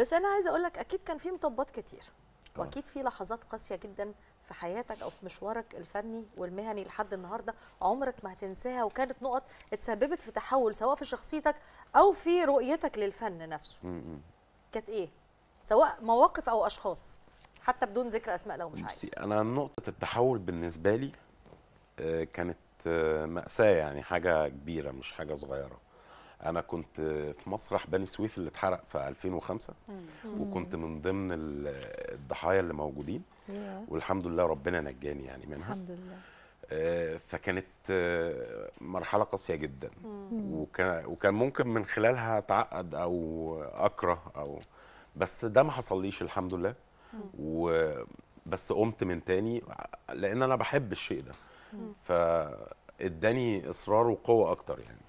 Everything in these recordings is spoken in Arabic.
بس انا عايزه اقول لك اكيد كان في مطبات كتير آه. واكيد في لحظات قاسيه جدا في حياتك او في مشوارك الفني والمهني لحد النهارده عمرك ما هتنساها وكانت نقط اتسببت في تحول سواء في شخصيتك او في رؤيتك للفن نفسه كانت ايه سواء مواقف او اشخاص حتى بدون ذكر اسماء لو مش عايز انا نقطه التحول بالنسبه لي آه، كانت آه، ماساه يعني حاجه كبيره مش حاجه صغيره انا كنت في مسرح بني سويف اللي اتحرق في 2005 وكنت من ضمن الضحايا اللي موجودين والحمد لله ربنا نجاني يعني منها الحمد لله آه، فكانت آه، مرحله قاسيه جدا وكان وكان ممكن من خلالها اتعقد او اكره او بس ده ما حصليش الحمد لله وبس قمت من تاني لان انا بحب الشيء ده فاداني اصرار وقوه اكتر يعني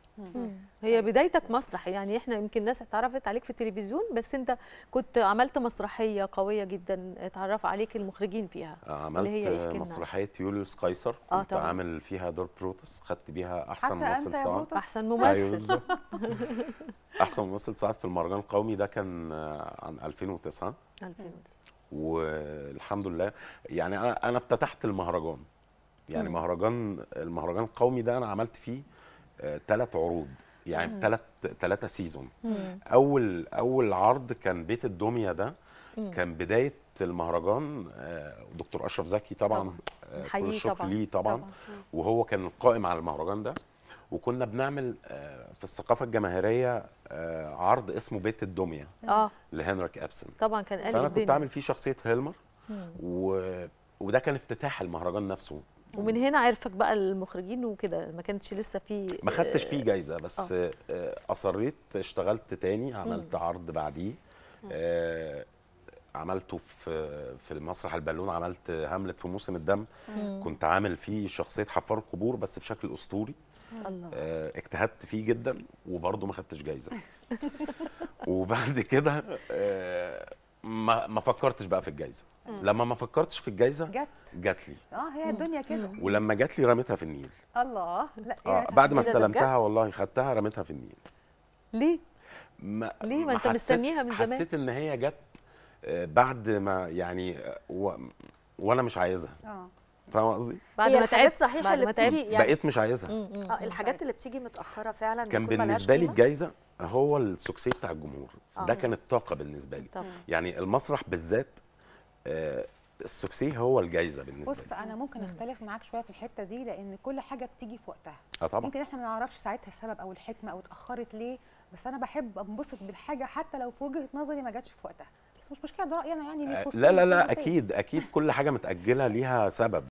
هي طيب. بدايتك مسرح يعني احنا يمكن الناس اتعرفت عليك في التلفزيون بس انت كنت عملت مسرحيه قويه جدا اتعرف عليك المخرجين فيها عملت اللي هي مسرحيه يوليوس قيصر آه، كنت آه طبعا. عامل فيها دور بروتس خدت بيها احسن ممثل صعب أيوه، احسن ممثل احسن ممثل صعب في المهرجان القومي ده كان آه، عن 2009 2009 والحمد لله يعني انا انا افتتحت المهرجان يعني مهرجان المهرجان القومي ده انا عملت فيه ثلاث عروض يعني ثلاث ثلاثه سيزون مم. اول اول عرض كان بيت الدميه ده مم. كان بدايه المهرجان آه، دكتور اشرف زكي طبعا آه، كل الشكر ليه طبعا, طبعا. وهو كان القائم على المهرجان ده وكنا بنعمل آه، في الثقافه الجماهيريه عرض اسمه بيت الدميه اه لهنريك ابسن طبعا كان قلب فانا كنت عامل فيه شخصيه هيلمر و... وده كان افتتاح المهرجان نفسه ومن هنا عرفك بقى المخرجين وكده ما كانتش لسه في ما خدتش فيه جايزه بس آه. آه، اصريت اشتغلت تاني عملت مم. عرض بعديه آه عملته في في مسرح البالون عملت هاملت في موسم الدم مم. كنت عامل فيه شخصيه حفار القبور بس بشكل اسطوري الله. آه اجتهدت فيه جدا وبرده ما خدتش جايزه وبعد كده آه ما فكرتش بقى في الجايزه لما ما فكرتش في الجايزه جت جت لي اه هي الدنيا كده ولما جت لي رميتها في النيل الله لا آه إيه، بعد ما إيه استلمتها والله خدتها رميتها في النيل ليه؟ ما ليه ما انت مستنيها من زمان حسيت ان هي جت آه، بعد ما يعني آه، و... وانا مش عايزها اه فاهمه قصدي؟ بعد ما تعبت صحيح اللي بتيجي يعني بقيت مش عايزها اه الحاجات اللي بتيجي متاخره فعلا كان بالنسبه لي الجايزه هو آه. السكسي بتاع الجمهور ده كان الطاقه بالنسبه لي طبعا. يعني المسرح بالذات آه، السوكسيه هو الجايزه بالنسبه بص انا ممكن اختلف معاك شويه في الحته دي لان كل حاجه بتيجي في وقتها اه طبعا يمكن احنا ما نعرفش ساعتها السبب او الحكمه او اتاخرت ليه بس انا بحب انبسط بالحاجه حتى لو في وجهه نظري ما جاتش في وقتها بس مش مشكله ده رايي انا يعني آه، لا لا لا اكيد اكيد كل حاجه متاجله ليها سبب